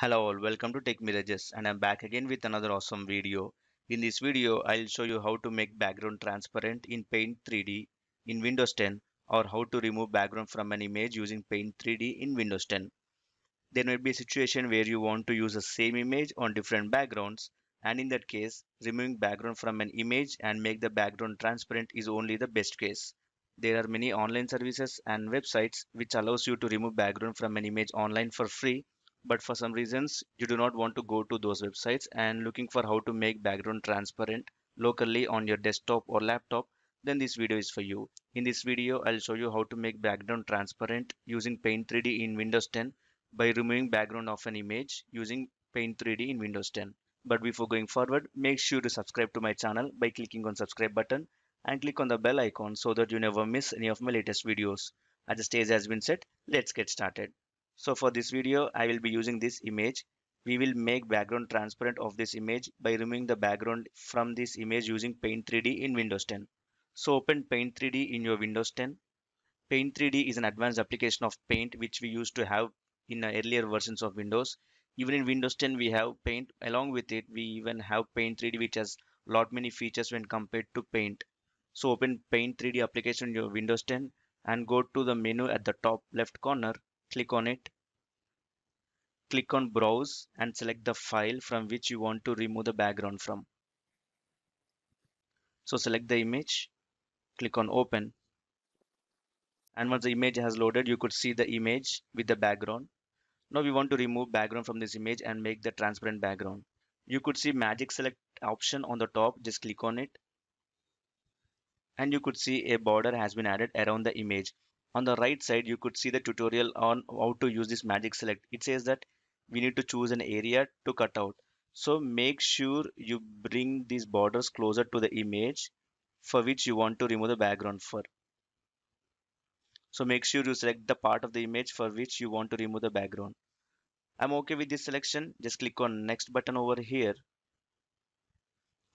Hello all, welcome to Tech Mirages and I'm back again with another awesome video. In this video, I'll show you how to make background transparent in Paint 3D in Windows 10 or how to remove background from an image using Paint 3D in Windows 10. There may be a situation where you want to use the same image on different backgrounds and in that case, removing background from an image and make the background transparent is only the best case. There are many online services and websites which allows you to remove background from an image online for free but for some reasons you do not want to go to those websites and looking for how to make background transparent locally on your desktop or laptop then this video is for you. In this video I'll show you how to make background transparent using Paint 3D in Windows 10 by removing background of an image using Paint 3D in Windows 10. But before going forward make sure to subscribe to my channel by clicking on subscribe button and click on the bell icon so that you never miss any of my latest videos. As the stage has been set let's get started. So for this video, I will be using this image. We will make background transparent of this image by removing the background from this image using Paint 3D in Windows 10. So open Paint 3D in your Windows 10. Paint 3D is an advanced application of Paint which we used to have in earlier versions of Windows. Even in Windows 10 we have Paint. Along with it we even have Paint 3D which has lot many features when compared to Paint. So open Paint 3D application in your Windows 10 and go to the menu at the top left corner. Click on it click on browse and select the file from which you want to remove the background from. So select the image, click on open. And once the image has loaded, you could see the image with the background. Now we want to remove background from this image and make the transparent background. You could see magic select option on the top, just click on it. And you could see a border has been added around the image. On the right side, you could see the tutorial on how to use this magic select. It says that we need to choose an area to cut out so make sure you bring these borders closer to the image for which you want to remove the background for so make sure you select the part of the image for which you want to remove the background i'm okay with this selection just click on next button over here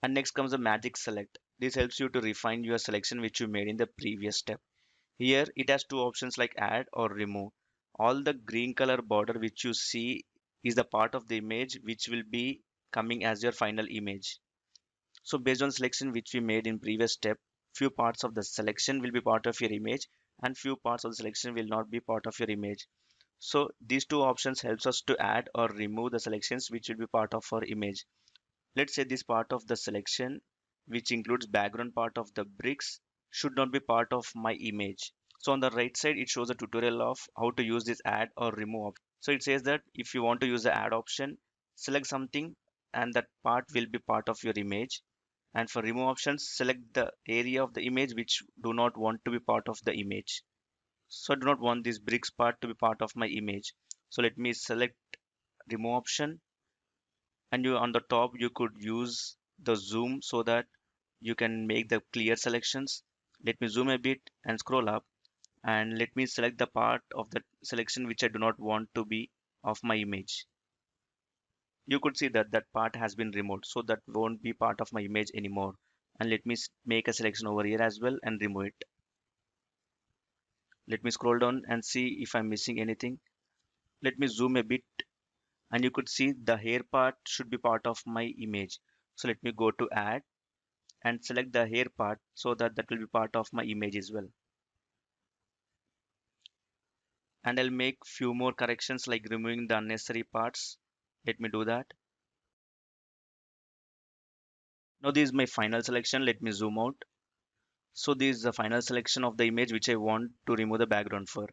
and next comes the magic select this helps you to refine your selection which you made in the previous step here it has two options like add or remove all the green color border which you see is the part of the image which will be coming as your final image. So based on selection which we made in previous step, few parts of the selection will be part of your image and few parts of the selection will not be part of your image. So these two options helps us to add or remove the selections which will be part of our image. Let's say this part of the selection which includes background part of the bricks should not be part of my image. So on the right side, it shows a tutorial of how to use this add or remove so it says that if you want to use the add option select something and that part will be part of your image and for remove options select the area of the image which do not want to be part of the image so I do not want this bricks part to be part of my image so let me select remove option and you on the top you could use the zoom so that you can make the clear selections let me zoom a bit and scroll up and let me select the part of the selection which I do not want to be of my image. You could see that that part has been removed so that won't be part of my image anymore and let me make a selection over here as well and remove it. Let me scroll down and see if I'm missing anything. Let me zoom a bit and you could see the hair part should be part of my image. So let me go to add and select the hair part so that that will be part of my image as well and I'll make few more corrections like removing the unnecessary parts. Let me do that. Now this is my final selection. Let me zoom out. So this is the final selection of the image which I want to remove the background for.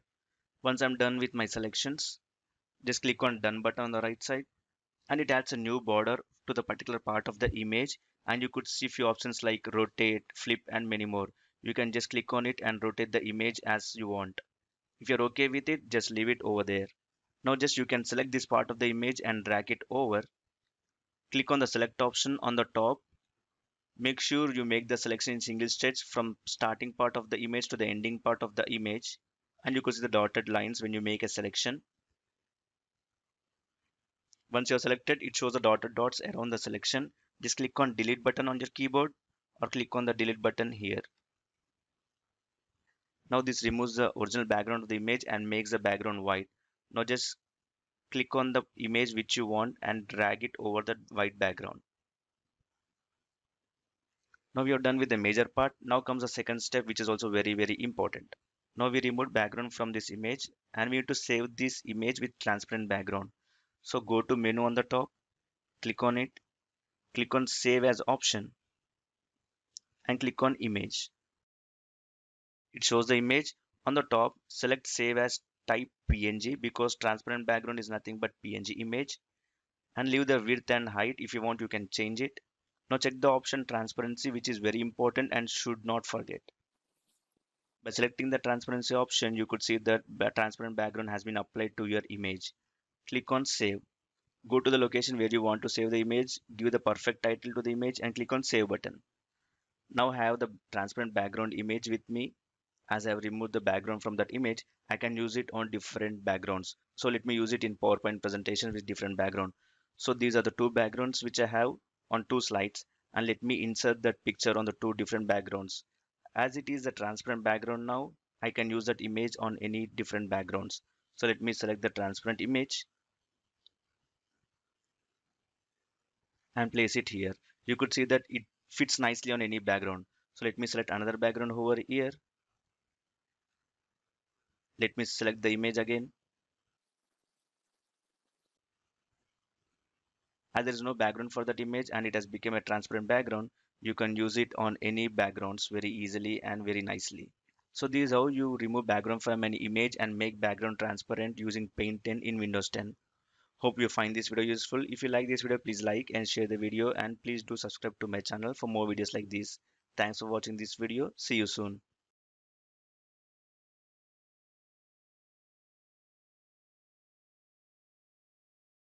Once I'm done with my selections, just click on done button on the right side and it adds a new border to the particular part of the image and you could see few options like rotate, flip and many more. You can just click on it and rotate the image as you want if you're okay with it just leave it over there now just you can select this part of the image and drag it over click on the select option on the top make sure you make the selection in single stretch from starting part of the image to the ending part of the image and you could see the dotted lines when you make a selection once you are selected it shows the dotted dots around the selection just click on delete button on your keyboard or click on the delete button here now this removes the original background of the image and makes the background white now just click on the image which you want and drag it over the white background now we are done with the major part now comes the second step which is also very very important now we remove background from this image and we need to save this image with transparent background so go to menu on the top click on it click on save as option and click on image it shows the image on the top select save as type png because transparent background is nothing but png image and leave the width and height if you want you can change it now check the option transparency which is very important and should not forget by selecting the transparency option you could see that transparent background has been applied to your image click on save go to the location where you want to save the image give the perfect title to the image and click on save button now I have the transparent background image with me as I've removed the background from that image, I can use it on different backgrounds. So let me use it in PowerPoint presentation with different background. So these are the two backgrounds which I have on two slides and let me insert that picture on the two different backgrounds. As it is a transparent background now, I can use that image on any different backgrounds. So let me select the transparent image and place it here. You could see that it fits nicely on any background. So let me select another background over here let me select the image again as there is no background for that image and it has become a transparent background you can use it on any backgrounds very easily and very nicely so this is how you remove background from an image and make background transparent using paint 10 in windows 10 hope you find this video useful if you like this video please like and share the video and please do subscribe to my channel for more videos like this thanks for watching this video see you soon